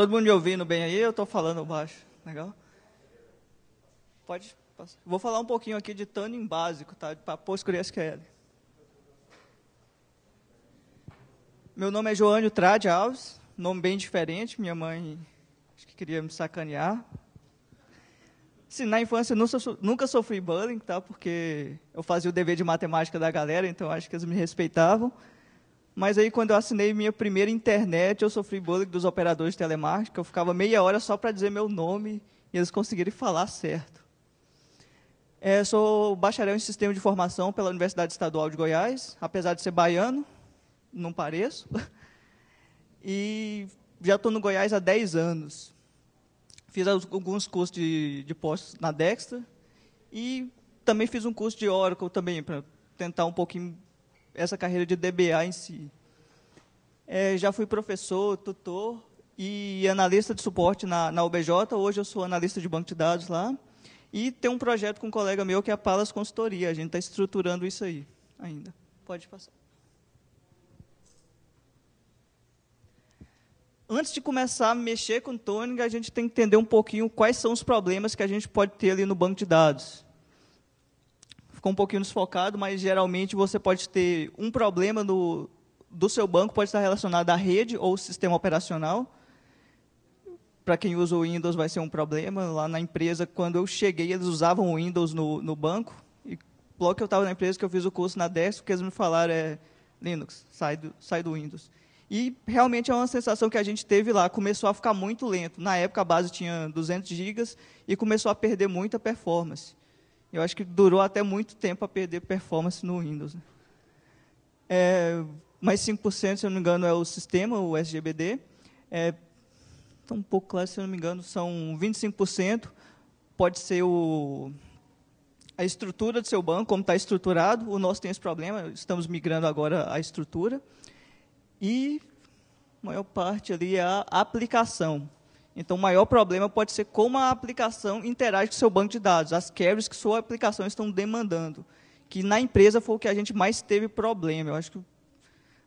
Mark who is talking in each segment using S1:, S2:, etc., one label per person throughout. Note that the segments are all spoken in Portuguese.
S1: Todo mundo me ouvindo bem aí? Eu estou falando baixo. Legal? Pode passar. Vou falar um pouquinho aqui de em básico, tá? Para PostgreSQL. Meu nome é Joânio Trade Alves, nome bem diferente. Minha mãe acho que queria me sacanear. Assim, na infância nunca sofri bullying, tá? Porque eu fazia o dever de matemática da galera, então acho que eles me respeitavam. Mas aí, quando eu assinei minha primeira internet, eu sofri bullying dos operadores de telemarketing, eu ficava meia hora só para dizer meu nome e eles conseguirem falar certo. É, sou bacharel em Sistema de Informação pela Universidade Estadual de Goiás, apesar de ser baiano, não pareço. E já estou no Goiás há 10 anos. Fiz alguns cursos de, de postos na Dextra e também fiz um curso de Oracle também, para tentar um pouquinho essa carreira de DBA em si. É, já fui professor, tutor e analista de suporte na, na UBJ. Hoje eu sou analista de banco de dados lá. E tem um projeto com um colega meu que é a Palas Consultoria. A gente está estruturando isso aí ainda. Pode passar. Antes de começar a mexer com Tônica, a gente tem que entender um pouquinho quais são os problemas que a gente pode ter ali no banco de dados ficou um pouquinho desfocado, mas geralmente você pode ter um problema no, do seu banco, pode estar relacionado à rede ou sistema operacional. Para quem usa o Windows vai ser um problema. Lá na empresa, quando eu cheguei, eles usavam o Windows no, no banco. E logo que eu estava na empresa, que eu fiz o curso na Desk, o que eles me falaram é Linux, sai do, sai do Windows. E realmente é uma sensação que a gente teve lá. Começou a ficar muito lento. Na época a base tinha 200 gigas e começou a perder muita performance. Eu acho que durou até muito tempo a perder performance no Windows. Né? É, mais 5%, se eu não me engano, é o sistema, o SGBD. É, um pouco claro, se eu não me engano, são 25%. Pode ser o, a estrutura do seu banco, como está estruturado. O nosso tem esse problema, estamos migrando agora a estrutura. E a maior parte ali é a aplicação. Então, o maior problema pode ser como a aplicação interage com o seu banco de dados, as queries que sua aplicação estão demandando, que na empresa foi o que a gente mais teve problema. Eu acho que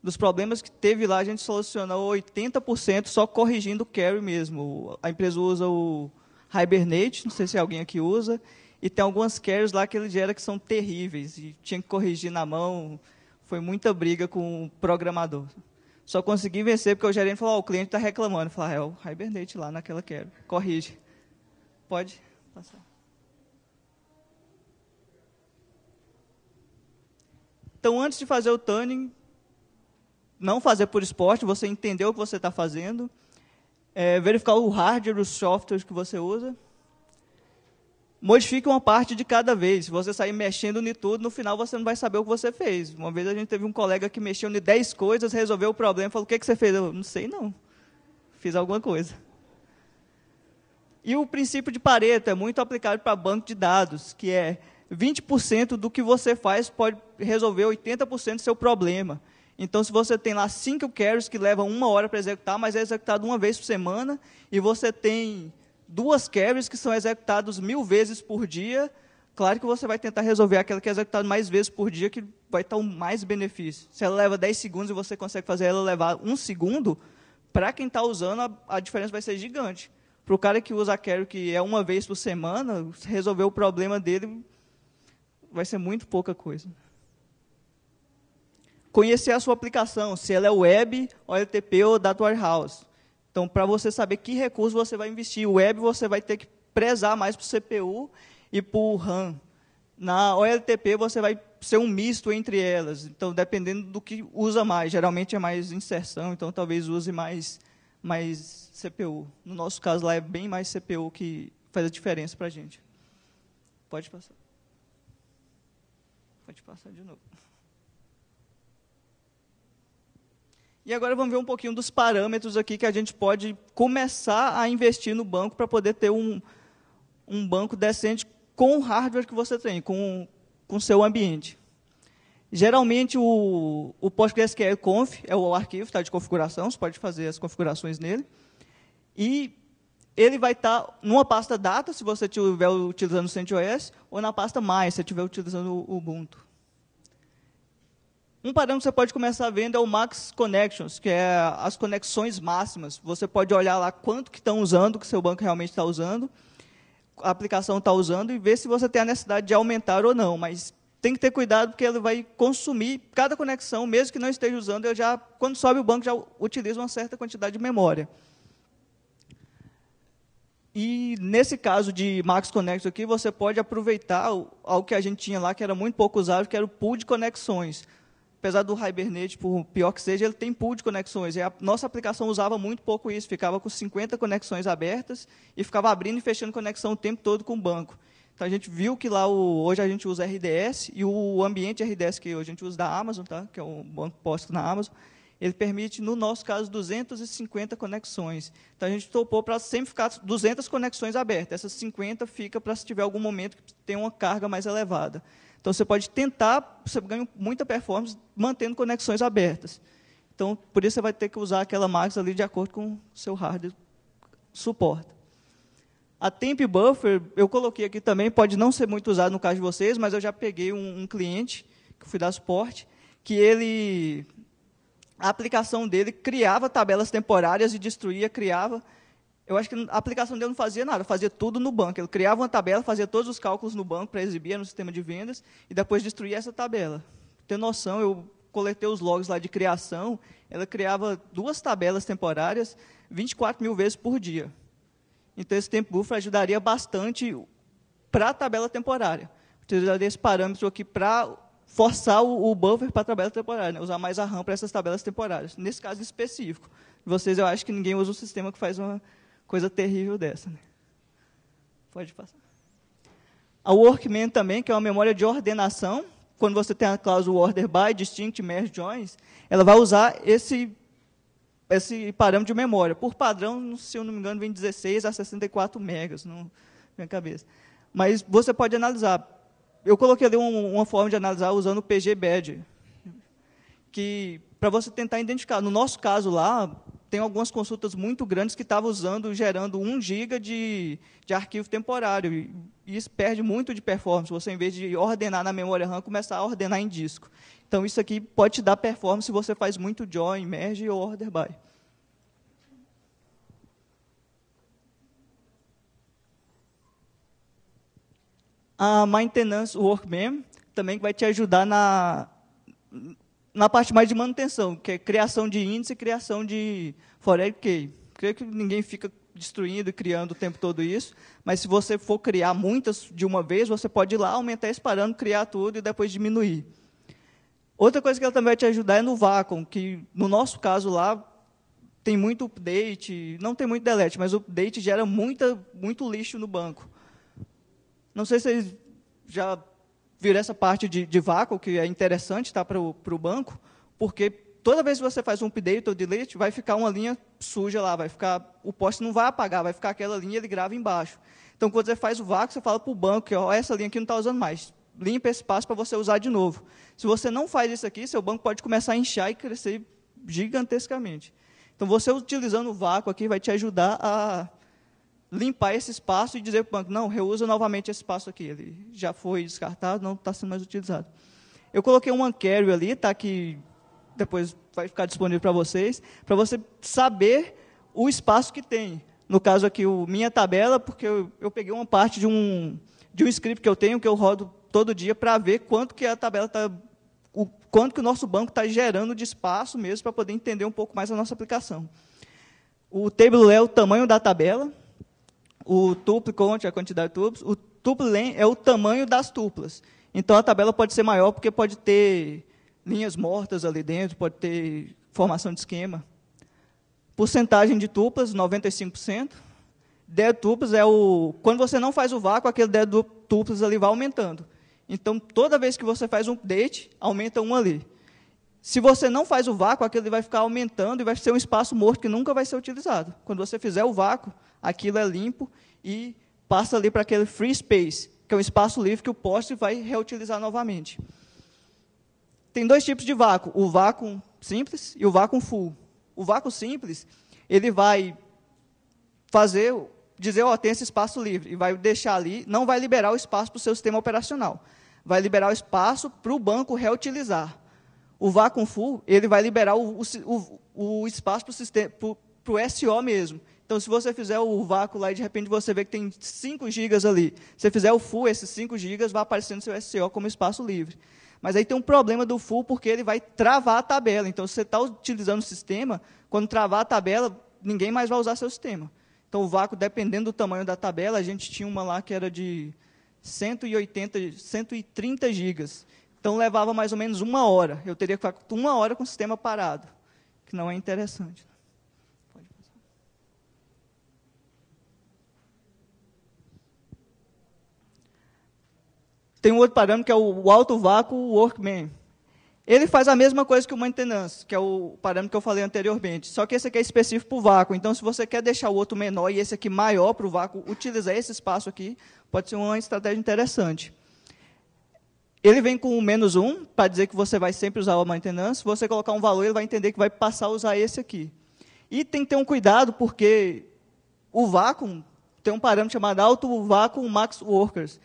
S1: dos problemas que teve lá, a gente solucionou 80% só corrigindo o carry mesmo. A empresa usa o Hibernate, não sei se alguém aqui usa, e tem algumas carries lá que ele gera que são terríveis, e tinha que corrigir na mão. Foi muita briga com o programador. Só consegui vencer porque o gerente falou: oh, o cliente está reclamando. Eu falei: ah, é o Hibernate lá naquela quebra. Corrige. Pode passar. Então, antes de fazer o tanning, não fazer por esporte, você entender o que você está fazendo, é, verificar o hardware, os softwares que você usa modifique uma parte de cada vez. Se você sair mexendo em tudo, no final você não vai saber o que você fez. Uma vez a gente teve um colega que mexeu em 10 coisas, resolveu o problema, e falou: O que, que você fez? Eu não sei, não. Fiz alguma coisa. E o princípio de Pareto é muito aplicado para banco de dados, que é 20% do que você faz pode resolver 80% do seu problema. Então, se você tem lá cinco queries que levam uma hora para executar, mas é executado uma vez por semana, e você tem duas carries que são executadas mil vezes por dia, claro que você vai tentar resolver aquela que é executada mais vezes por dia, que vai estar o mais benefício. Se ela leva 10 segundos e você consegue fazer ela levar um segundo, para quem está usando, a, a, diferença vai ser gigante. Para o cara que usa a carry, que é uma vez por semana, resolver o problema dele vai ser muito pouca coisa. Conhecer a sua aplicação, se ela é web, OLTP ou data warehouse. Então, para você saber que recurso você vai investir, o web você vai ter que prezar mais para o CPU e para o RAM. Na OLTP você vai ser um misto entre elas. Então, dependendo do que usa mais, geralmente é mais inserção, então talvez use mais mais CPU. No nosso caso lá é bem mais CPU que faz a diferença para a gente. Pode passar. Pode passar de novo. E agora vamos ver um pouquinho dos parâmetros aqui que a gente pode começar a investir no banco para poder ter um, um banco decente com o hardware que você tem, com o seu ambiente. Geralmente, o, o PostgreSQL Conf é o arquivo tá, de configuração, você pode fazer as configurações nele. E ele vai estar tá numa pasta data, se você estiver utilizando o CentOS, ou na pasta mais, se estiver utilizando o Ubuntu. Um parâmetro que você pode começar vendo é o Max Connections, que é as conexões máximas. Você pode olhar lá quanto que estão usando, que seu banco realmente está usando, a aplicação está usando, e ver se você tem a necessidade de aumentar ou não. Mas tem que ter cuidado, porque ele vai consumir cada conexão, mesmo que não esteja usando, ele já, quando sobe o banco, já utiliza uma certa quantidade de memória. E nesse caso de Max Connections aqui, você pode aproveitar algo que a gente tinha lá, que era muito pouco usado, que era o pool de conexões apesar do Hibernate, por pior que seja, ele tem pool de conexões. E a nossa aplicação usava muito pouco isso, ficava com 50 conexões abertas e ficava abrindo e fechando conexão o tempo todo com o banco. Então a gente viu que lá o, hoje a gente usa RDS e o ambiente RDS que hoje a gente usa da Amazon, tá? que é um banco posto na Amazon, ele permite, no nosso caso, 250 conexões. Então, a gente topou para sempre ficar 200 conexões abertas. Essas 50 fica para se tiver algum momento que tem uma carga mais elevada. Então, você pode tentar, você ganha muita performance mantendo conexões abertas. Então, por isso, você vai ter que usar aquela máxima ali de acordo com o seu hardware suporta. A temp buffer, eu coloquei aqui também, pode não ser muito usado no caso de vocês, mas eu já peguei um, um cliente, que fui dar suporte, que ele a aplicação dele criava tabelas temporárias e destruía, criava. Eu acho que a aplicação dele não fazia nada, fazia tudo no banco. Ele criava uma tabela, fazia todos os cálculos no banco para exibir no sistema de vendas e depois destruía essa tabela. Ter noção, eu coletei os logs lá de criação, ela criava duas tabelas temporárias 24 mil vezes por dia. Então, esse tempo buffer ajudaria bastante para a tabela temporária. Então, Utilizaria esse parâmetro aqui para forçar o, o buffer para a tabela temporária, né? usar mais a RAM para essas tabelas temporárias. Nesse caso específico, vocês, eu acho que ninguém usa um sistema que faz uma coisa terrível dessa. Né? Pode passar. A Workman também, que é uma memória de ordenação, quando você tem a cláusula order by, distinct, merge, joins, ela vai usar esse, esse parâmetro de memória. Por padrão, se eu não me engano, vem 16 a 64 megas, na minha cabeça. Mas você pode analisar eu coloquei ali um, uma forma de analisar usando o PGBED, que para você tentar identificar. No nosso caso lá, tem algumas consultas muito grandes que estavam usando, gerando 1 GB de, de arquivo temporário. E, e isso perde muito de performance. Você, em vez de ordenar na memória RAM, começar a ordenar em disco. Então, isso aqui pode te dar performance se você faz muito join, merge ou order by. a maintenance workman, também vai te ajudar na, na parte mais de manutenção, que é criação de índice e criação de foreign key. Creio que ninguém fica destruindo e criando o tempo todo isso, mas se você for criar muitas de uma vez, você pode ir lá, aumentar esse parâmetro, criar tudo e depois diminuir. Outra coisa que ela também vai te ajudar é no vacuum, que no nosso caso lá tem muito update, não tem muito delete, mas o update gera muita, muito lixo no banco. Não sei se vocês já viram essa parte de, de vácuo, que é interessante tá, para o banco, porque toda vez que você faz um update ou delete, vai ficar uma linha suja lá, vai ficar, o poste não vai apagar, vai ficar aquela linha, ele grava embaixo. Então, quando você faz o vácuo, você fala para o banco que ó, essa linha aqui não está usando mais. Limpa esse espaço para você usar de novo. Se você não faz isso aqui, seu banco pode começar a inchar e crescer gigantescamente. Então, você utilizando o vácuo aqui vai te ajudar a limpar esse espaço e dizer para o banco, não, reusa novamente esse espaço aqui. Ele já foi descartado, não está sendo mais utilizado. Eu coloquei um Anquério ali, está aqui, depois vai ficar disponível para vocês, para você saber o espaço que tem. No caso aqui, o minha tabela, porque eu, eu peguei uma parte de um, de um script que eu tenho, que eu rodo todo dia, para ver quanto que a tabela está quanto que o nosso banco está gerando de espaço mesmo para poder entender um pouco mais a nossa aplicação. O table é o tamanho da tabela, o tuplo conte a quantidade de tuplos, o tuplo len é o tamanho das tuplas. Então a tabela pode ser maior porque pode ter linhas mortas ali dentro, pode ter formação de esquema. Porcentagem de tuplas, 95%. Dead tuplas é o quando você não faz o vácuo, aquele dead tuplas ali vai aumentando. Então toda vez que você faz um update, aumenta um ali. Se você não faz o vácuo, aquilo vai ficar aumentando e vai ser um espaço morto que nunca vai ser utilizado. Quando você fizer o vácuo, aquilo é limpo e passa ali para aquele free space, que é um espaço livre que o poste vai reutilizar novamente. Tem dois tipos de vácuo, o vácuo simples e o vácuo full. O vácuo simples, ele vai fazer, dizer, ó, oh, tem esse espaço livre, e vai deixar ali, não vai liberar o espaço para o seu sistema operacional. Vai liberar o espaço para o banco reutilizar o vacuum full ele vai liberar o, o, o espaço para o SO mesmo. Então, se você fizer o vácuo lá e de repente você vê que tem 5 gigas ali, se você fizer o full, esses 5 gigas vai aparecer no seu SCO como espaço livre. Mas aí tem um problema do full porque ele vai travar a tabela. Então, se você está utilizando o sistema, quando travar a tabela, ninguém mais vai usar seu sistema. Então, o vácuo, dependendo do tamanho da tabela, a gente tinha uma lá que era de 180, 130 gigas. Então levava mais ou menos uma hora. Eu teria que ficar uma hora com o sistema parado, que não é interessante. Tem um outro parâmetro que é o alto vácuo workman. Ele faz a mesma coisa que o maintenance, que é o parâmetro que eu falei anteriormente. Só que esse aqui é específico para o vácuo. Então, se você quer deixar o outro menor e esse aqui maior para o vácuo, utilizar esse espaço aqui pode ser uma estratégia interessante. Ele vem com o menos um, para dizer que você vai sempre usar o maintenance. Se você colocar um valor, ele vai entender que vai passar a usar esse aqui. E tem que ter um cuidado, porque o vácuo tem um parâmetro chamado auto vácuo max workers,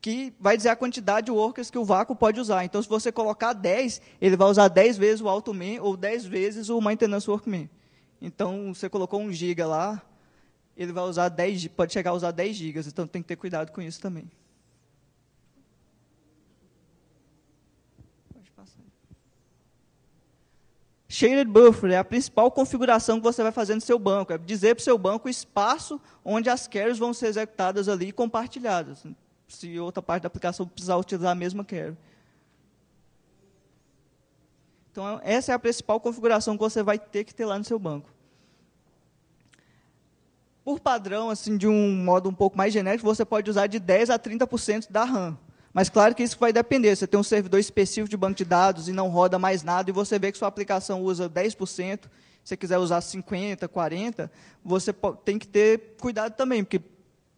S1: que vai dizer a quantidade de workers que o vácuo pode usar. Então, se você colocar 10, ele vai usar 10 vezes o auto min ou 10 vezes o maintenance work min. Então, você colocou um giga lá, ele vai usar 10, pode chegar a usar 10 gigas. Então, tem que ter cuidado com isso também. Shaded Buffer é a principal configuração que você vai fazer no seu banco. É dizer para o seu banco o espaço onde as queries vão ser executadas ali e compartilhadas. Se outra parte da aplicação precisar utilizar a mesma query. Então, essa é a principal configuração que você vai ter que ter lá no seu banco. Por padrão, assim, de um modo um pouco mais genérico, você pode usar de 10% a 30% da RAM. Mas claro que isso vai depender. Você tem um servidor específico de banco de dados e não roda mais nada, e você vê que sua aplicação usa 10%, se você quiser usar 50%, 40%, você tem que ter cuidado também, porque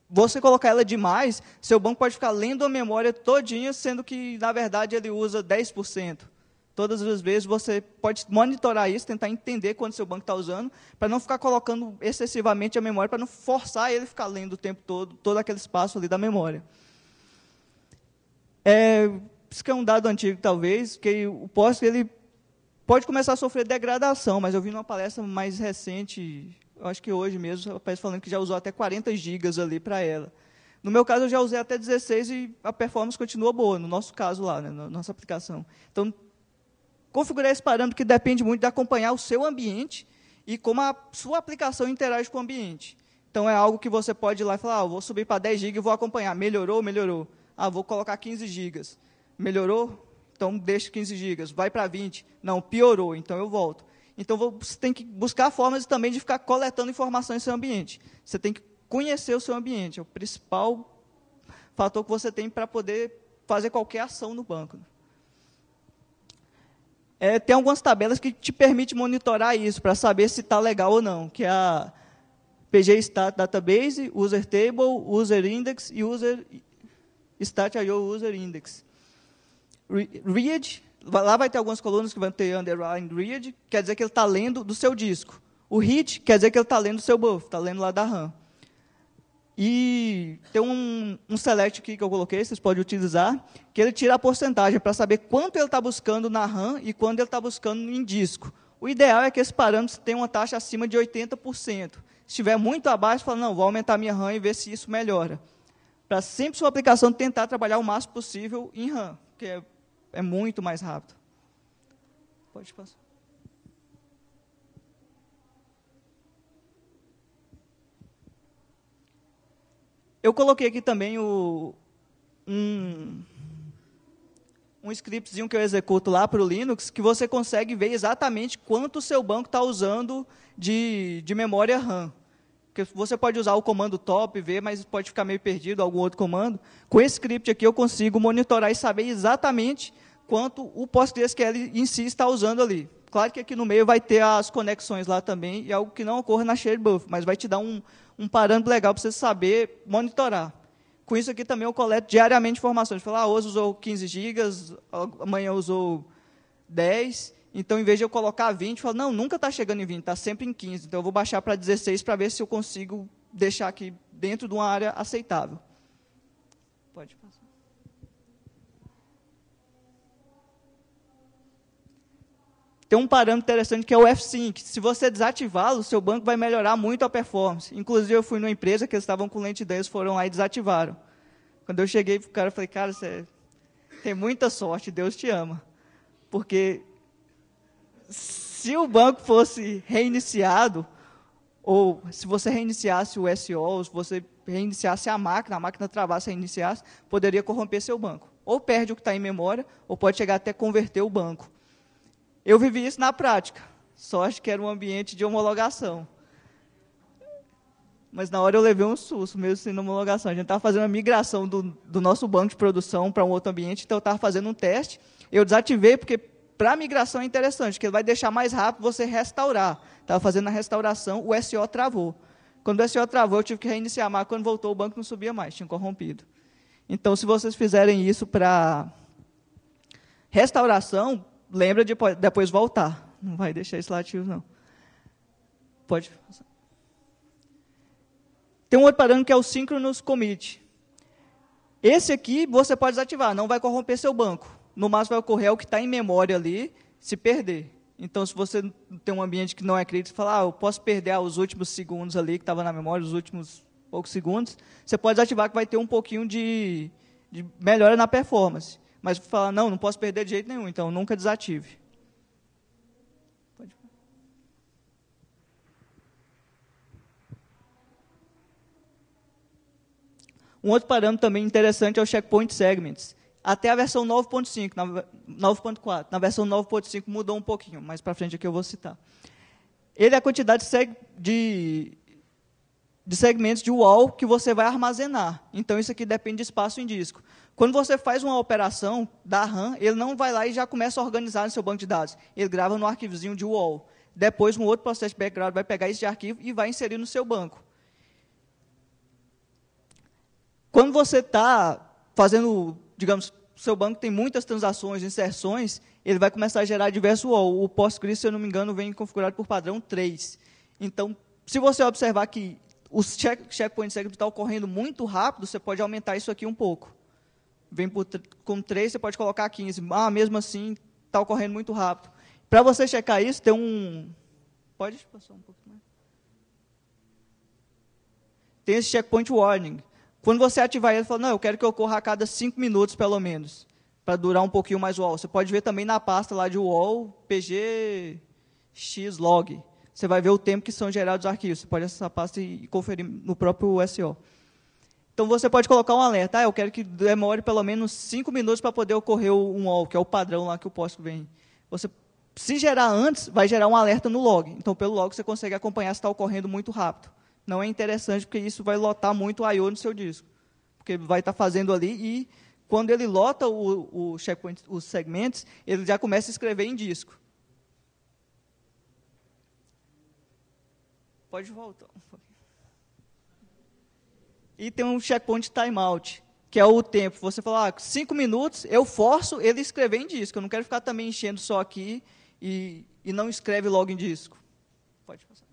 S1: você colocar ela demais, seu banco pode ficar lendo a memória todinha, sendo que, na verdade, ele usa 10%. Todas as vezes você pode monitorar isso, tentar entender quando seu banco está usando, para não ficar colocando excessivamente a memória, para não forçar ele a ficar lendo o tempo todo, todo aquele espaço ali da memória. É, isso que é um dado antigo, talvez, que o poste ele pode começar a sofrer degradação, mas eu vi numa palestra mais recente, acho que hoje mesmo, a pessoa falando que já usou até 40 gigas ali para ela. No meu caso, eu já usei até 16 e a performance continua boa, no nosso caso lá, né, na nossa aplicação. Então, configurar esse parâmetro que depende muito de acompanhar o seu ambiente e como a sua aplicação interage com o ambiente. Então, é algo que você pode ir lá e falar, ah, vou subir para 10 GB e vou acompanhar. Melhorou, melhorou. Ah, vou colocar 15 gigas. Melhorou? Então deixa 15 gigas. Vai para 20. Não, piorou, então eu volto. Então você tem que buscar formas também de ficar coletando informações no seu ambiente. Você tem que conhecer o seu ambiente. É o principal fator que você tem para poder fazer qualquer ação no banco. É, tem algumas tabelas que te permite monitorar isso para saber se está legal ou não, que é a PG Stat Database, User Table, User Index e User Stat.io User Index. Read, lá vai ter algumas colunas que vão ter underline read, quer dizer que ele está lendo do seu disco. O hit quer dizer que ele está lendo do seu buff, está lendo lá da RAM. E tem um, um, select aqui que eu coloquei, vocês podem utilizar, que ele tira a porcentagem para saber quanto ele está buscando na RAM e quando ele está buscando em disco. O ideal é que esse parâmetro tenha uma taxa acima de 80%. Se estiver muito abaixo, fala, não, vou aumentar minha RAM e ver se isso melhora para sempre sua aplicação tentar trabalhar o máximo possível em RAM, que é, é muito mais rápido. Pode passar. Eu coloquei aqui também o, um, um scriptzinho que eu executo lá para o Linux, que você consegue ver exatamente quanto o seu banco está usando de, de memória RAM. Porque você pode usar o comando top, ver, mas pode ficar meio perdido, algum outro comando. Com esse script aqui eu consigo monitorar e saber exatamente quanto o PostgreSQL em si está usando ali. Claro que aqui no meio vai ter as conexões lá também, e é algo que não ocorre na ShareBuff, buff, mas vai te dar um, um parâmetro legal para você saber monitorar. Com isso aqui também eu coleto diariamente informações. Falar, ah, hoje usou 15 gigas, amanhã usou 10, então, em vez de eu colocar 20, eu falo, não, nunca está chegando em 20, está sempre em 15. Então, eu vou baixar para 16 para ver se eu consigo deixar aqui dentro de uma área aceitável. Pode passar. Tem um parâmetro interessante que é o F5. Se você desativá-lo, seu banco vai melhorar muito a performance. Inclusive, eu fui numa empresa que eles estavam com lente 10, foram lá e desativaram. Quando eu cheguei para o cara, eu falei, cara, você tem muita sorte, Deus te ama. Porque se o banco fosse reiniciado, ou se você reiniciasse o SO, ou se você reiniciasse a máquina, a máquina travasse, reiniciasse, poderia corromper seu banco. Ou perde o que está em memória, ou pode chegar até converter o banco. Eu vivi isso na prática. Só acho que era um ambiente de homologação. Mas na hora eu levei um susto, mesmo sem homologação. A gente estava fazendo a migração do, do nosso banco de produção para um outro ambiente, então eu estava fazendo um teste. Eu desativei, porque para a migração é interessante, porque ele vai deixar mais rápido você restaurar. Estava fazendo a restauração, o SO travou. Quando o SO travou, eu tive que reiniciar, mas quando voltou, o banco não subia mais, tinha corrompido. Então, se vocês fizerem isso para restauração, lembra de depois voltar. Não vai deixar isso lá ativo, não. Pode passar. Tem um outro parâmetro que é o synchronous commit. Esse aqui você pode desativar, não vai corromper seu banco no máximo vai ocorrer é o que está em memória ali se perder. Então, se você tem um ambiente que não é crítico, você fala, ah, eu posso perder ah, os últimos segundos ali que estava na memória, os últimos poucos segundos, você pode desativar que vai ter um pouquinho de, de melhora na performance. Mas falar, não, não posso perder de jeito nenhum, então nunca desative. Um outro parâmetro também interessante é o checkpoint segments, até a versão 9.5, 9.4. Na versão 9.5 mudou um pouquinho, mais para frente aqui eu vou citar. Ele é a quantidade de, de segmentos de UOL que você vai armazenar. Então, isso aqui depende de espaço em disco. Quando você faz uma operação da RAM, ele não vai lá e já começa a organizar no seu banco de dados. Ele grava no arquivozinho de UOL. Depois, um outro processo de background vai pegar esse arquivo e vai inserir no seu banco. Quando você está fazendo, digamos, seu banco tem muitas transações, inserções, ele vai começar a gerar diversos UOL. O Postgres, se eu não me engano, vem configurado por padrão 3. Então, se você observar que os check, checkpoints secret estão ocorrendo muito rápido, você pode aumentar isso aqui um pouco. Vem por, com 3, você pode colocar 15. Ah, mesmo assim, está ocorrendo muito rápido. Para você checar isso, tem um... Pode passar um pouco mais? Tem esse checkpoint warning. Quando você ativar ele, ele fala, não, eu quero que ocorra a cada 5 minutos, pelo menos, para durar um pouquinho mais o UOL. Você pode ver também na pasta lá de UOL, PG, Xlog. Você vai ver o tempo que são gerados os arquivos. Você pode acessar a pasta e conferir no próprio SO. Então, você pode colocar um alerta. Ah, eu quero que demore pelo menos 5 minutos para poder ocorrer um UOL, que é o padrão lá que o POSCO vem. Você se gerar antes, vai gerar um alerta no log. Então, pelo log, você consegue acompanhar se está ocorrendo muito rápido não é interessante, porque isso vai lotar muito o I.O. no seu disco. Porque vai estar tá fazendo ali e, quando ele lota o, o checkpoint, os segmentos, ele já começa a escrever em disco. Pode voltar. E tem um checkpoint timeout, que é o tempo. Você fala, ah, cinco minutos, eu forço ele escrever em disco. Eu não quero ficar também enchendo só aqui e, e não escreve logo em disco. Pode passar.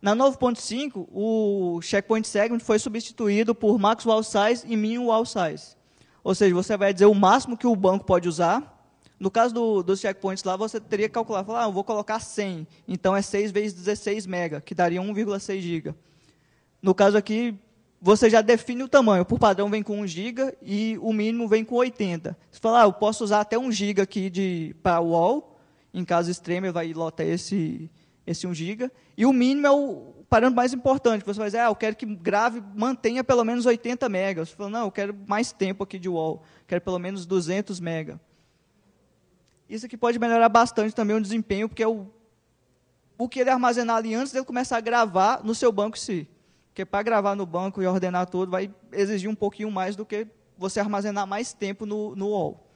S1: Na 9.5, o checkpoint segment foi substituído por max wall size e wall size. Ou seja, você vai dizer o máximo que o banco pode usar. No caso do, dos checkpoints lá, você teria que calcular, falar, ah, eu vou colocar 100, então é 6 vezes 16 mega, que daria 1,6 giga. No caso aqui, você já define o tamanho. Por padrão vem com 1 giga e o mínimo vem com 80. Você fala, ah, eu posso usar até 1 giga aqui para wall, em caso extremo vai lotar esse, esse 1 GB, e o mínimo é o parâmetro mais importante. Você vai dizer, ah, eu quero que grave mantenha pelo menos 80 MB. Você fala, não, eu quero mais tempo aqui de wall, quero pelo menos 200 MB. Isso aqui pode melhorar bastante também o desempenho, porque é o, o que ele armazenar ali antes dele começar a gravar no seu banco em si. Porque para gravar no banco e ordenar tudo, vai exigir um pouquinho mais do que você armazenar mais tempo no, no wall.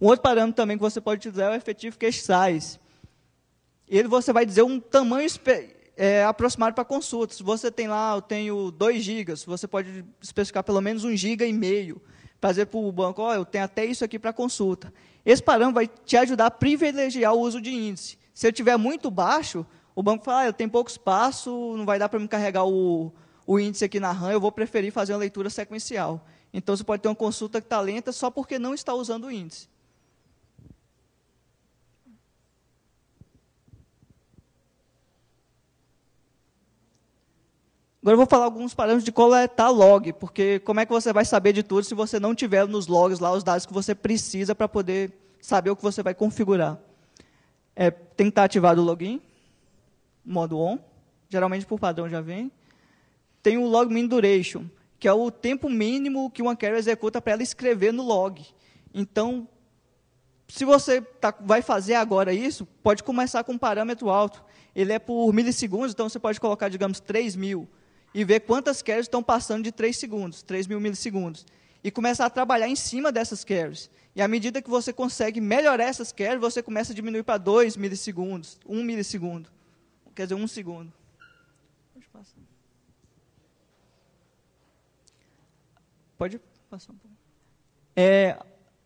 S1: Um outro parâmetro também que você pode utilizar é o efetivo cash size. Ele você vai dizer um tamanho é, aproximado para consultas. Se você tem lá, eu tenho 2 gigas, você pode especificar pelo menos 1 um giga e meio. Trazer para o banco, oh, eu tenho até isso aqui para consulta. Esse parâmetro vai te ajudar a privilegiar o uso de índice. Se eu tiver muito baixo, o banco fala, ah, eu tenho pouco espaço, não vai dar para me carregar o, o índice aqui na RAM, eu vou preferir fazer uma leitura sequencial. Então, você pode ter uma consulta que está lenta só porque não está usando o índice. Agora eu vou falar alguns parâmetros de coletar é tá log, porque como é que você vai saber de tudo se você não tiver nos logs lá os dados que você precisa para poder saber o que você vai configurar? É, tem que estar tá ativado o login, modo on, geralmente por padrão já vem. Tem o log min duration, que é o tempo mínimo que uma query executa para ela escrever no log. Então, se você tá, vai fazer agora isso, pode começar com um parâmetro alto. Ele é por milissegundos, então você pode colocar, digamos, 3 mil e ver quantas carries estão passando de 3 segundos, 3 mil milissegundos. E começar a trabalhar em cima dessas carries. E à medida que você consegue melhorar essas carries, você começa a diminuir para 2 milissegundos, 1 um milissegundo. Quer dizer, 1 um segundo. Pode passar Pode passar um pouco. É,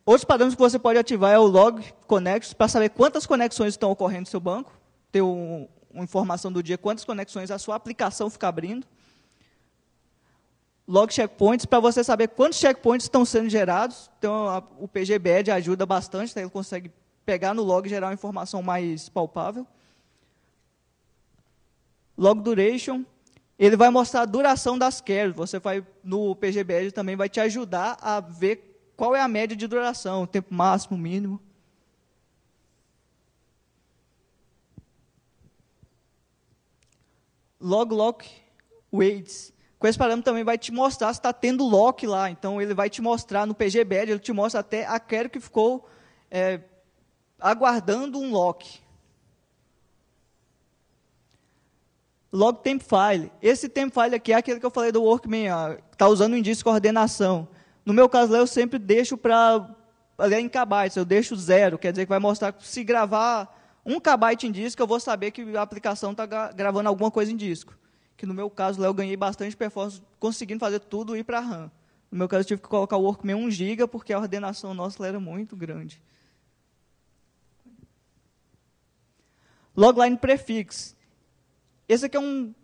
S1: outros padrões que você pode ativar é o log connections, para saber quantas conexões estão ocorrendo no seu banco, ter um, uma informação do dia, quantas conexões a sua aplicação fica abrindo log checkpoints para você saber quantos checkpoints estão sendo gerados. Então, a, o PGBED é ajuda bastante, tá? ele consegue pegar no log e gerar uma informação mais palpável. Log duration, ele vai mostrar a duração das queries. Você vai no PGBED também vai te ajudar a ver qual é a média de duração, o tempo máximo, mínimo. Log lock weights com esse parâmetro também vai te mostrar se está tendo lock lá. Então, ele vai te mostrar no PGBed, ele te mostra até aquele que ficou é, aguardando um lock. Log temp file. Esse temp file aqui é aquele que eu falei do Workman, está usando o indício de coordenação. No meu caso lá, eu sempre deixo para ali é em kbytes, eu deixo zero, quer dizer que vai mostrar se gravar um kbyte em disco, eu vou saber que a aplicação está gravando alguma coisa em disco que no meu caso lá eu ganhei bastante performance conseguindo fazer tudo ir para RAM. No meu caso eu tive que colocar o Workman 1 GB porque a ordenação nossa era muito grande. Logline prefix. Esse aqui é um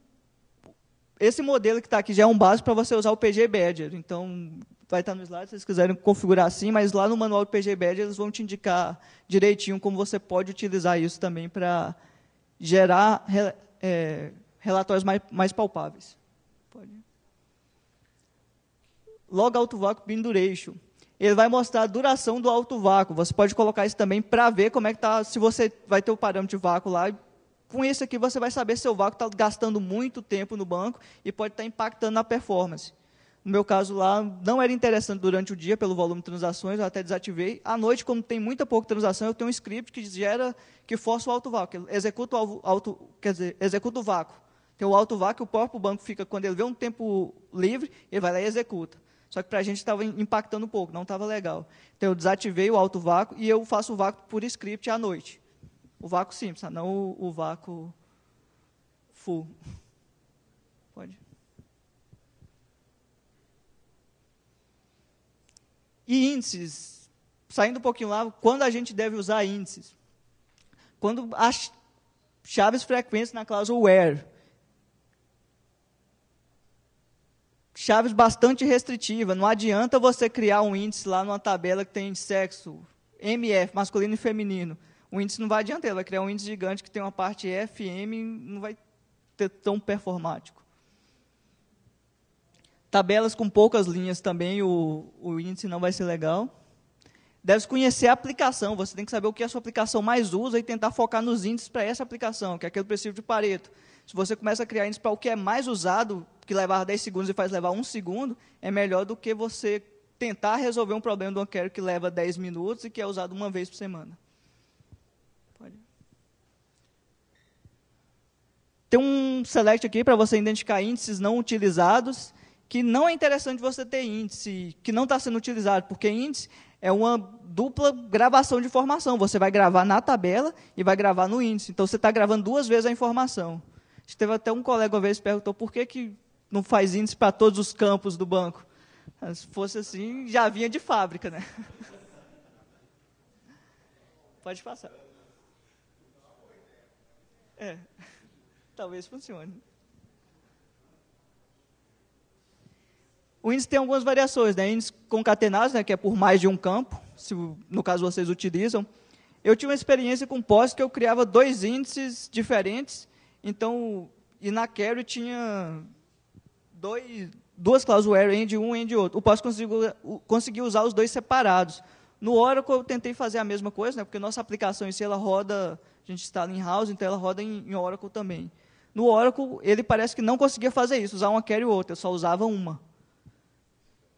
S1: esse modelo que está aqui já é um básico para você usar o PG Badger. Então, vai estar tá no slide se vocês quiserem configurar assim, mas lá no manual do PG Badger eles vão te indicar direitinho como você pode utilizar isso também para gerar é, relatórios mais, mais palpáveis. Pode. Log alto vácuo duration. Ele vai mostrar a duração do alto vácuo. Você pode colocar isso também para ver como é que está, se você vai ter o parâmetro de vácuo lá. Com isso aqui, você vai saber se o vácuo está gastando muito tempo no banco e pode estar tá impactando na performance. No meu caso lá, não era interessante durante o dia pelo volume de transações, eu até desativei. À noite, como tem muita pouca transação, eu tenho um script que gera, que força o alto vácuo, executa o alto, quer dizer, executa o vácuo. Tem o alto VAR que o próprio banco fica, quando ele vê um tempo livre, ele vai lá e executa. Só que para a gente estava impactando um pouco, não estava legal. Então eu desativei o alto vácuo e eu faço o vácuo por script à noite. O vácuo simples, ah, não o, o vácuo full. Pode. E índices. Saindo um pouquinho lá, quando a gente deve usar índices? Quando as chaves frequentes na cláusula where. chaves bastante restritiva. Não adianta você criar um índice lá numa tabela que tem sexo, MF, masculino e feminino. O índice não vai adiantar, ele vai criar um índice gigante que tem uma parte F, M, não vai ter tão performático. Tabelas com poucas linhas também, o, o índice não vai ser legal. Deve conhecer a aplicação, você tem que saber o que a sua aplicação mais usa e tentar focar nos índices para essa aplicação, que é aquele princípio de Pareto. Se você começa a criar índice para o que é mais usado, que levar 10 segundos e faz levar 1 segundo, é melhor do que você tentar resolver um problema do query que leva 10 minutos e que é usado uma vez por semana. Pode. Tem um select aqui para você identificar índices não utilizados, que não é interessante você ter índice, que não está sendo utilizado, porque índice é uma dupla gravação de informação. Você vai gravar na tabela e vai gravar no índice. Então, você está gravando duas vezes a informação. Teve até um colega uma vez que perguntou por que, que não faz índice para todos os campos do banco. Ah, se fosse assim, já vinha de fábrica, né? Pode passar. É. Talvez funcione. O índice tem algumas variações, né? Índice concatenados, né, que é por mais de um campo, se no caso vocês utilizam. Eu tive uma experiência com pós que eu criava dois índices diferentes então, e na carry tinha dois, duas cláusulas where end um, end outro. O POS conseguiu, usar os dois separados. No Oracle eu tentei fazer a mesma coisa, né, porque nossa aplicação em si ela roda, a gente instala em house, então ela roda em, em Oracle também. No Oracle ele parece que não conseguia fazer isso, usar uma carry ou outra, eu só usava uma.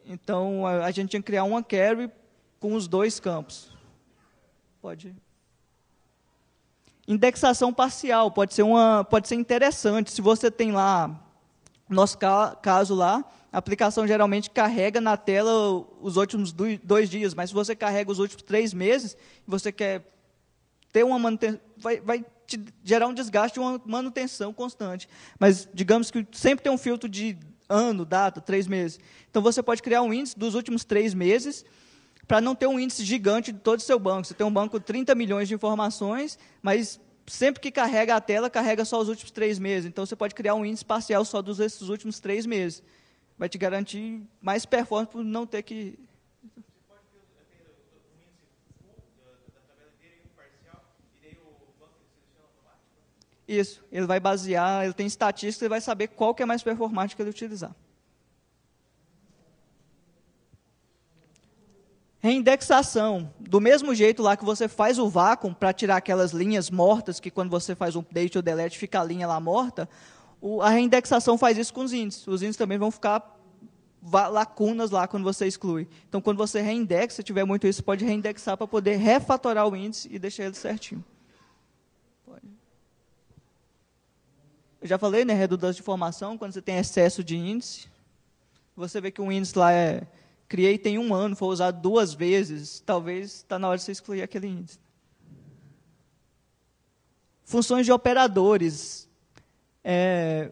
S1: Então a, a gente tinha que criar uma carry com os dois campos. Pode ir. Indexação parcial pode ser, uma, pode ser interessante. Se você tem lá, no nosso caso lá, a aplicação geralmente carrega na tela os últimos dois dias, mas se você carrega os últimos três meses você quer ter uma manutenção, vai, vai te gerar um desgaste, uma manutenção constante. Mas digamos que sempre tem um filtro de ano, data, três meses. Então você pode criar um índice dos últimos três meses para não ter um índice gigante de todo o seu banco. Você tem um banco com 30 milhões de informações, mas sempre que carrega a tela, carrega só os últimos três meses. Então, você pode criar um índice parcial só dos últimos três meses. Vai te garantir mais performance por não ter que... Isso, ele vai basear, ele tem estatísticas, ele vai saber qual que é mais performático que ele utilizar. Reindexação, do mesmo jeito lá que você faz o vácuo para tirar aquelas linhas mortas, que quando você faz um update ou delete fica a linha lá morta, o, a reindexação faz isso com os índices. Os índices também vão ficar lacunas lá quando você exclui. Então, quando você reindexa, se tiver muito isso, pode reindexar para poder refatorar o índice e deixar ele certinho. Pode. Eu já falei, né, redundância de formação, quando você tem excesso de índice, você vê que um índice lá é criei tem um ano, foi usado duas vezes, talvez está na hora de você excluir aquele índice. Funções de operadores. É,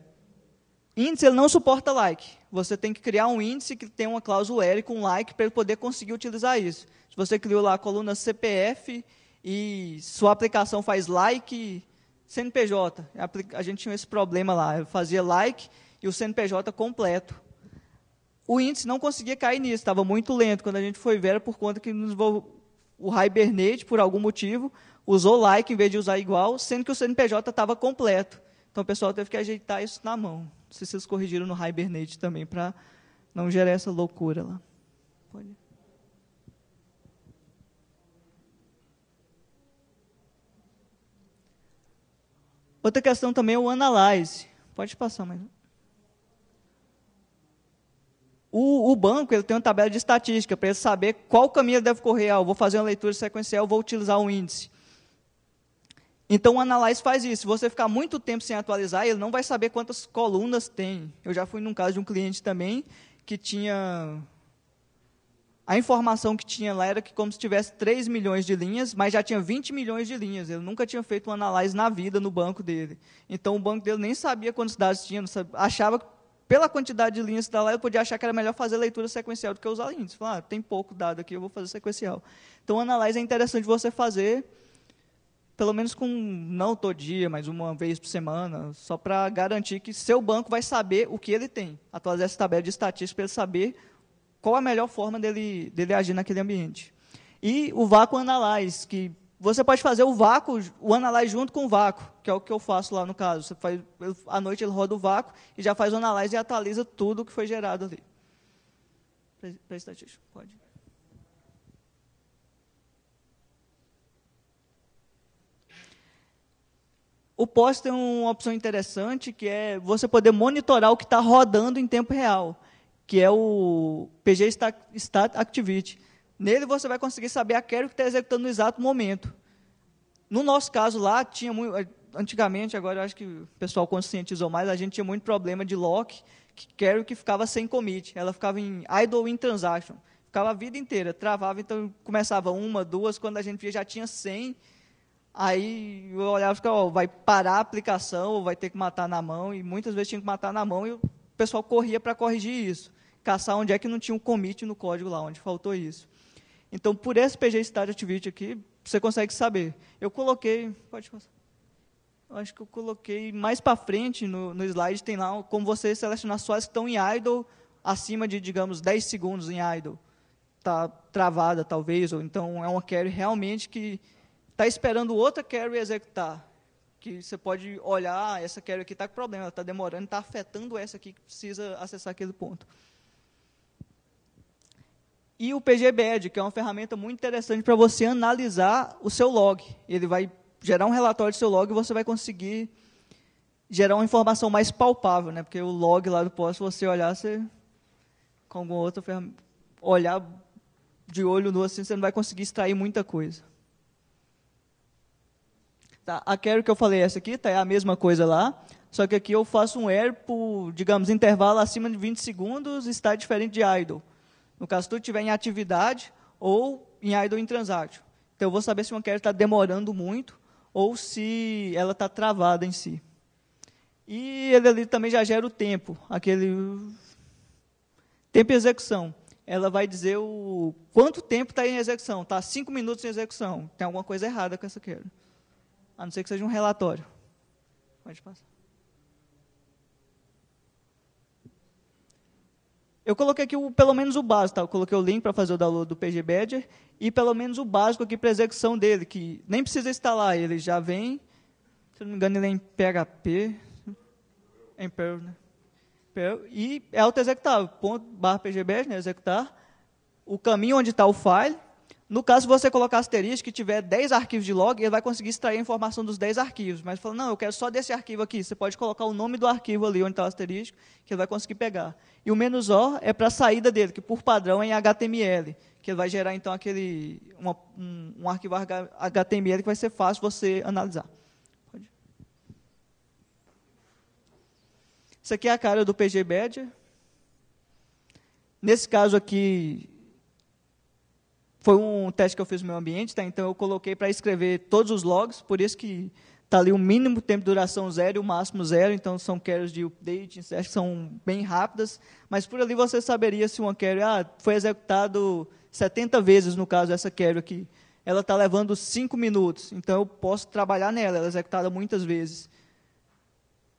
S1: índice ele não suporta like. Você tem que criar um índice que tem uma cláusula L com like para poder conseguir utilizar isso. Se você criou lá a coluna CPF e sua aplicação faz like, CNPJ. A gente tinha esse problema lá. Eu fazia like e o CNPJ completo o índice não conseguia cair nisso, estava muito lento. Quando a gente foi ver, era por conta que o Hibernate, por algum motivo, usou like em vez de usar igual, sendo que o CNPJ estava completo. Então o pessoal teve que ajeitar isso na mão. Não sei se vocês corrigiram no Hibernate também, para não gerar essa loucura lá. Pode. Outra questão também é o analyze. Pode passar mais um. O, o, banco ele tem uma tabela de estatística para ele saber qual caminho ele deve correr. Ah, eu vou fazer uma leitura sequencial, vou utilizar um índice. Então o Analyze faz isso. Se você ficar muito tempo sem atualizar, ele não vai saber quantas colunas tem. Eu já fui num caso de um cliente também que tinha. A informação que tinha lá era que como se tivesse 3 milhões de linhas, mas já tinha 20 milhões de linhas. Ele nunca tinha feito um analyze na vida no banco dele. Então o banco dele nem sabia quantas dados tinha, sabia, achava que pela quantidade de linhas que está lá, eu podia achar que era melhor fazer leitura sequencial do que usar índice. Falar, ah, tem pouco dado aqui, eu vou fazer sequencial. Então, o analyze é interessante você fazer, pelo menos com, não todo dia, mas uma vez por semana, só para garantir que seu banco vai saber o que ele tem. Atualizar essa tabela de estatística para ele saber qual a melhor forma dele, dele agir naquele ambiente. E o vácuo analyze, que você pode fazer o vácuo, o analyze junto com o vácuo, que é o que eu faço lá no caso. Você faz, à noite ele roda o vácuo e já faz o analyze e atualiza tudo o que foi gerado ali. Para estatística, pode. O POS tem uma opção interessante, que é você poder monitorar o que está rodando em tempo real, que é o PG Stat Activity. Nele você vai conseguir saber aquele que está executando no exato momento. No nosso caso lá, tinha muito, antigamente, agora eu acho que o pessoal conscientizou mais, a gente tinha muito problema de lock, que quero que ficava sem commit, ela ficava em idle in transaction, ficava a vida inteira, travava, então começava uma, duas, quando a gente via já tinha 100, aí eu olhava e ficava, ó, vai parar a aplicação, ou vai ter que matar na mão, e muitas vezes tinha que matar na mão, e o pessoal corria para corrigir isso, caçar onde é que não tinha um commit no código lá, onde faltou isso. Então, por SPG Stat Activity aqui, você consegue saber. Eu coloquei, pode passar. Eu acho que eu coloquei mais para frente no, no, slide, tem lá como você selecionar as que estão em idle, acima de, digamos, 10 segundos em idle. Está travada, talvez, ou então é uma carry realmente que está esperando outra carry executar. Que você pode olhar, ah, essa carry aqui está com problema, está demorando, está afetando essa aqui que precisa acessar aquele ponto. E o PGBED, que é uma ferramenta muito interessante para você analisar o seu log. Ele vai gerar um relatório do seu log e você vai conseguir gerar uma informação mais palpável, né? Porque o log lá do post, se você olhar, você com alguma outra ferramenta, olhar de olho no assim, você não vai conseguir extrair muita coisa. Tá, a quero que eu falei essa aqui, tá, é a mesma coisa lá, só que aqui eu faço um error, por, digamos, intervalo acima de 20 segundos, está diferente de idle. No caso, se tudo estiver em atividade ou em idle transaction. Então, eu vou saber se uma query está demorando muito ou se ela está travada em si. E ele ali também já gera o tempo, aquele tempo de execução. Ela vai dizer o quanto tempo está em execução. Está cinco minutos em execução. Tem alguma coisa errada com essa query. A não ser que seja um relatório. Pode passar. eu coloquei aqui o, pelo menos o básico, tá? eu coloquei o link para fazer o download do PG Badger e pelo menos o básico aqui para execução dele, que nem precisa instalar, ele já vem, se não me engano ele é em PHP, é em Perl, né? Perl e é auto-executável, ponto barra PGBadger, né? executar, o caminho onde está o file, no caso, se você colocar asterisco e tiver 10 arquivos de log, ele vai conseguir extrair a informação dos 10 arquivos. Mas fala, não, eu quero só desse arquivo aqui. Você pode colocar o nome do arquivo ali onde está o asterisco, que ele vai conseguir pegar. E o menos "-o", é para a saída dele, que por padrão é em HTML, que ele vai gerar, então, aquele uma, um, um arquivo HTML que vai ser fácil você analisar. Pode. Isso aqui é a cara do PG Nesse caso aqui, foi um teste que eu fiz no meu ambiente, tá? então eu coloquei para escrever todos os logs, por isso que está ali o mínimo tempo de duração zero e o máximo zero, então são queries de update, acho que são bem rápidas, mas por ali você saberia se uma query ah, foi executado 70 vezes, no caso, essa query aqui. Ela está levando 5 minutos, então eu posso trabalhar nela, ela é executada muitas vezes.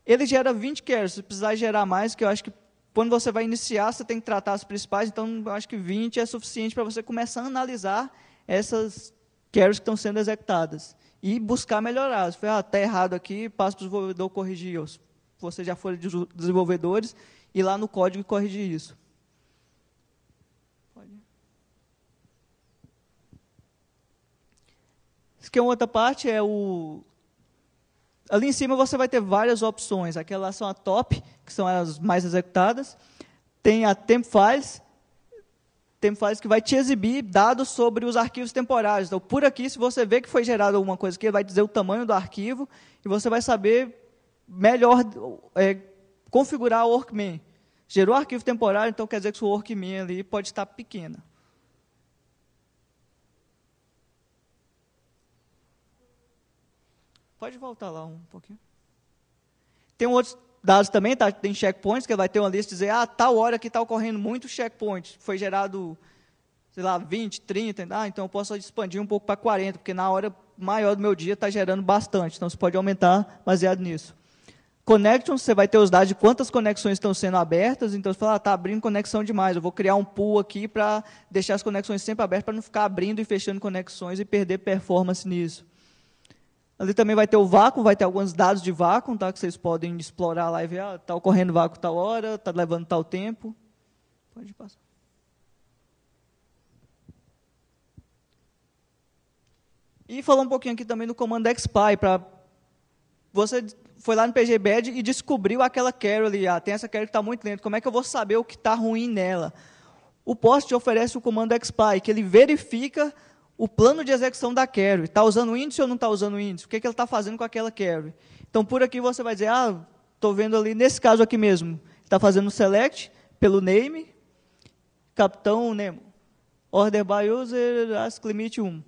S1: Ele gera 20 queries, se precisar gerar mais, que eu acho que quando você vai iniciar, você tem que tratar as principais, então eu acho que 20 é suficiente para você começar a analisar essas queries que estão sendo executadas e buscar melhorar. Você fala, ah, está errado aqui, passa para o desenvolvedor corrigir. Ou se vocês já foram desenvolvedores, e lá no código corrigir isso. Isso que é outra parte, é o Ali em cima você vai ter várias opções. Aquelas são a top, que são as mais executadas. Tem a temp files, temp files que vai te exibir dados sobre os arquivos temporários. Então, por aqui, se você vê que foi gerado alguma coisa aqui, vai dizer o tamanho do arquivo e você vai saber melhor é, configurar o workman. Gerou arquivo temporário, então quer dizer que o workman ali pode estar pequena. Pode voltar lá um pouquinho. Tem outros dados também, tá? tem checkpoints, que vai ter uma lista dizer, ah, tal hora que está ocorrendo muito checkpoint, foi gerado, sei lá, 20, 30, ah, então eu posso expandir um pouco para 40, porque na hora maior do meu dia está gerando bastante, então você pode aumentar baseado nisso. Connections, você vai ter os dados de quantas conexões estão sendo abertas, então você fala, está ah, tá abrindo conexão demais, eu vou criar um pool aqui para deixar as conexões sempre abertas, para não ficar abrindo e fechando conexões e perder performance nisso. Ali também vai ter o vácuo, vai ter alguns dados de vácuo, tá? Que vocês podem explorar lá e ver, ah, está ocorrendo vácuo tal hora, está levando tal tempo. Pode passar. E falar um pouquinho aqui também do comando expy para você foi lá no PGBed e descobriu aquela query ali, ah, tem essa query que está muito lenta, como é que eu vou saber o que está ruim nela? O POST oferece o comando expy que ele verifica o plano de execução da carry. Está usando índice ou não está usando índice? O que, é que ele está fazendo com aquela carry? Então, por aqui você vai dizer, ah, estou vendo ali, nesse caso aqui mesmo, está fazendo um select pelo name, capitão Nemo, order by user, ask limit 1.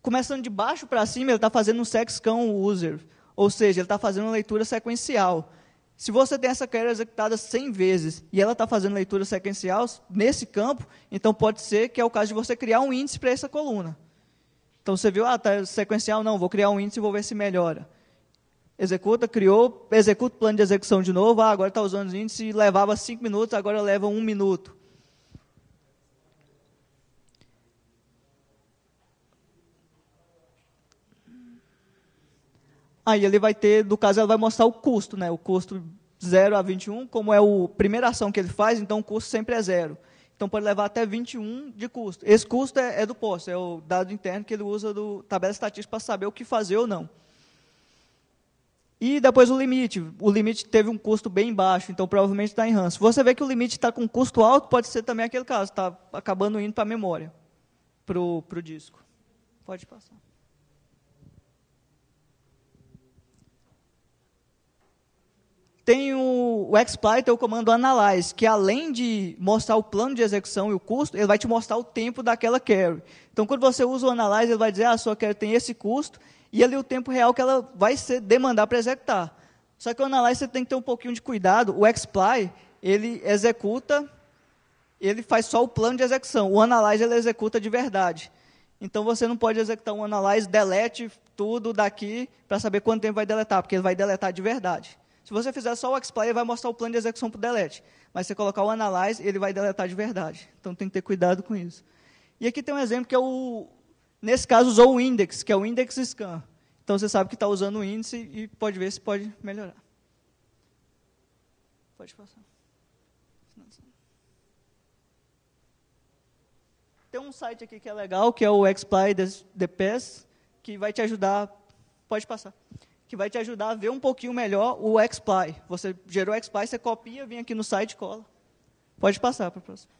S1: Começando de baixo para cima, ele está fazendo um sex user, ou seja, ele está fazendo uma leitura sequencial. Se você tem essa carreira executada 100 vezes e ela está fazendo leitura sequencial nesse campo, então pode ser que é o caso de você criar um índice para essa coluna. Então você viu, ah, tá sequencial, não, vou criar um índice e vou ver se melhora. Executa, criou, executa o plano de execução de novo, ah, agora está usando os índices, levava 5 minutos, agora leva 1 um minuto. Aí ele vai ter, no caso, ela vai mostrar o custo, né? O custo 0 a 21, como é a primeira ação que ele faz, então o custo sempre é zero. Então pode levar até 21 de custo. Esse custo é, é do posto, é o dado interno que ele usa do tabela estatística para saber o que fazer ou não. E depois o limite. O limite teve um custo bem baixo, então provavelmente está em ranço. Você vê que o limite está com custo alto, pode ser também aquele caso, está acabando indo para a memória, para o disco. Pode passar. Tem o, o tem o comando analyze, que além de mostrar o plano de execução e o custo, ele vai te mostrar o tempo daquela carry. Então, quando você usa o analyze, ele vai dizer, ah, a sua carry tem esse custo, e ali o tempo real que ela vai ser, demandar para executar. Só que o analyze você tem que ter um pouquinho de cuidado. O XPly, ele executa, ele faz só o plano de execução. O analyze, ele executa de verdade. Então, você não pode executar um analyze, delete tudo daqui, para saber quanto tempo vai deletar, porque ele vai deletar de verdade. Se você fizer só o XPlay, ele vai mostrar o plano de execução para o delete. Mas se você colocar o analyze, ele vai deletar de verdade. Então tem que ter cuidado com isso. E aqui tem um exemplo que é o, nesse caso, usou o index, que é o index scan. Então você sabe que está usando o índice e pode ver se pode melhorar. Pode passar. Tem um site aqui que é legal, que é o XPlay DPS, que vai te ajudar. Pode passar que vai te ajudar a ver um pouquinho melhor o XPy. Você gerou o XPy, você copia, vem aqui no site e cola. Pode passar para o próximo.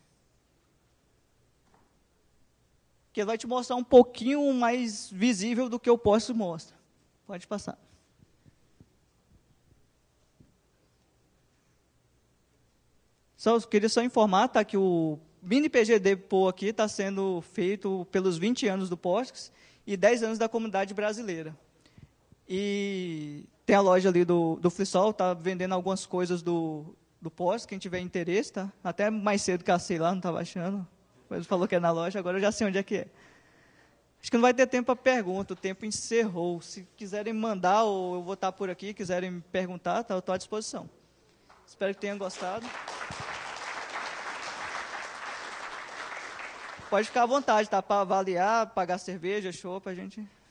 S1: Que vai te mostrar um pouquinho mais visível do que eu posso mostrar. Pode passar. Só, queria só informar, tá, que o mini PGD PO aqui está sendo feito pelos 20 anos do Postgres e 10 anos da comunidade brasileira. E tem a loja ali do, do Flissol, tá vendendo algumas coisas do, do pós, quem tiver interesse, tá? Até mais cedo que a sei lá, não estava achando. Mas falou que é na loja, agora eu já sei onde é que é. Acho que não vai ter tempo para pergunta, o tempo encerrou. Se quiserem mandar, ou eu vou estar tá por aqui, quiserem me perguntar, tá, eu estou à disposição. Espero que tenham gostado. Pode ficar à vontade, tá? Para avaliar, pagar cerveja, show, para a gente